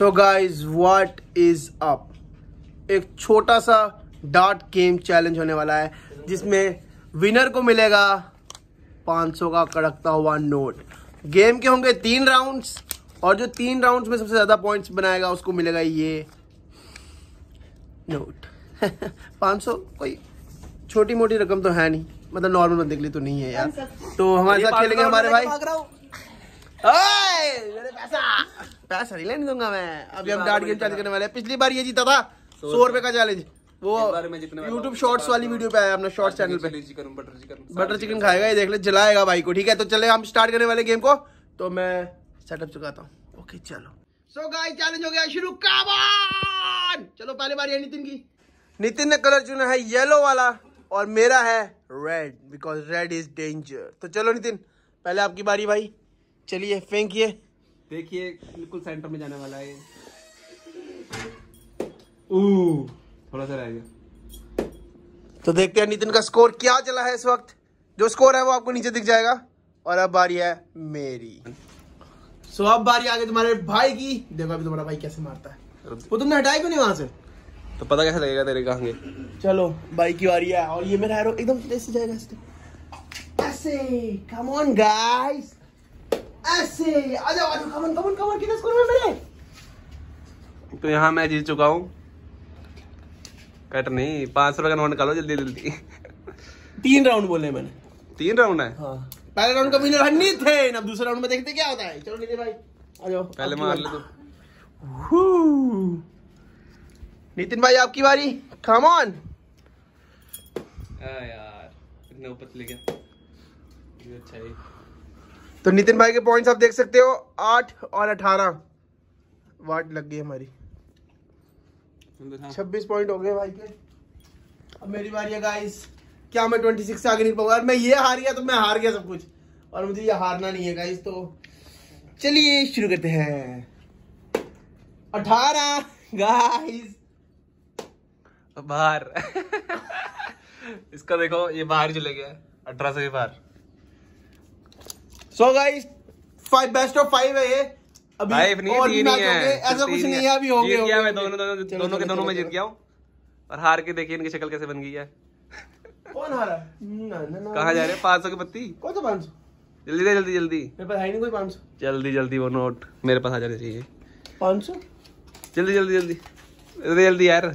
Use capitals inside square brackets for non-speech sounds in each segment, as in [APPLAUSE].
So guys what is up एक छोटा सा डार्ट गेम चैलेंज होने वाला है जिसमें विनर को मिलेगा 500 का कड़कता हुआ नोट गेम के होंगे तीन राउंड्स और जो तीन राउंड्स में सबसे ज़्यादा पॉइंट्स बनाएगा उसको मिलेगा ये नोट 500 [LAUGHS] कोई छोटी मोटी रकम तो है नहीं मतलब नॉर्मल बंदे के लिए तो नहीं है यार तो हमारे साथ खेलेंगे हमारे तो भाई मेरे पैसा पैसा नहीं लेने दूंगा मैं अभी हम डार्ट गेम चालू करने वाले पिछली बार ये जीता था सौ रुपए का चैलेंज वो यूट्यूब शॉर्ट्स वाली वीडियो पे आया अपना शॉर्ट्स चैनल पे बटर चिकन बटर खाएगा ये देख ले जलाएगा भाई को ठीक है तो चले हम स्टार्ट करने वाले गेम को तो मैं सेटअप चुकाता हूँ ओके चलो सो गाइस चैलेंज हो गया शुरू काबान चलो पहले बार है नितिन की नितिन ने कलर चुना है येलो वाला और मेरा है red because red is danger तो चलो नितिन पहले आपकी बारी भाई चलिए फेंकिए देखिए बिल्कुल सेंटर में जाने वाला है ये थोड़ा सा रह गया तो देखते हैं नितिन का स्कोर क्या चला है इस वक्त जो स्कोर है वो आपको नीचे दिख जाएगा और अब बारी है मेरी सो अब बारी आ गई तुम्हारे भाई की देखो अभी तुम्हारा भाई कैसे मारता है वो तुमने हटाया क्यों नहीं वहां से तो पता कैसे लगेगा तेरे कहा चलो भाई की बारी है और ये मेरा एकदम ऐसे जाएगा ऐसे कम ऑन गाइस ऐसे कमन कमन कमन कितने में मेरे तो यहाँ मैं जीत चुका हूँ कट नहीं पांच सौ रुपये का नोट निकालो जल्दी जल्दी तीन राउंड बोले मैंने तीन राउंड है हाँ। पहले राउंड का विनर हनी थे अब दूसरे राउंड में देखते क्या होता है चलो नीति भाई पहले मार ले तो नितिन भाई आपकी बारी कम ऑन यार इतने ऊपर चले गया अच्छा तो नितिन भाई के पॉइंट्स आप देख सकते हो आठ और अठारह वाट लग गई हमारी हाँ। छब्बीस पॉइंट हो गए भाई के अब मेरी बारी है गाइस क्या मैं ट्वेंटी सिक्स से आगे नहीं पाऊंगा मैं ये हार गया तो मैं हार गया सब कुछ और मुझे ये हारना नहीं है गाइस तो चलिए शुरू करते हैं अठारह गाइस बाहर [LAUGHS] इसका देखो ये बाहर चले गया अठारह से बाहर so guys five best of five है ये अभी नहीं, और नहीं नहीं है ऐसा कुछ नहीं है अभी हो गया मैं दोनों दोनों दोनों के दोनों में जीत गया हूं और हार के देखिए इनकी शक्ल कैसे बन गई है कौन हारा कहाँ जा रहे हैं पाँच सौ की पत्ती कौन सा पाँच सौ जल्दी दे जल्दी जल्दी मेरे पास है नहीं कोई पाँच सौ जल्दी जल्दी वो नोट मेरे पास आ जाने चाहिए पाँच सौ जल्दी जल्दी जल्दी जल्दी जल्दी यार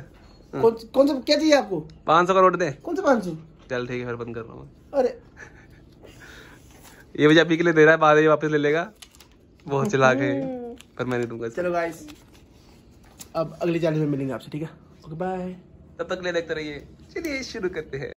कौन कौन सा क्या चाहिए आपको पाँच सौ का नोट दे कौन सा पाँच सौ चल ठीक है फिर बंद कर रहा हूँ अरे ये मुझे अभी के लिए दे रहा है बाद में वापस ले लेगा बहुत [LAUGHS] चला गए पर मैं नहीं दूंगा चलो गाइस अब अगली चैलेंज में मिलेंगे आपसे ठीक है ओके बाय तब तक ले देखते रहिए चलिए शुरू करते हैं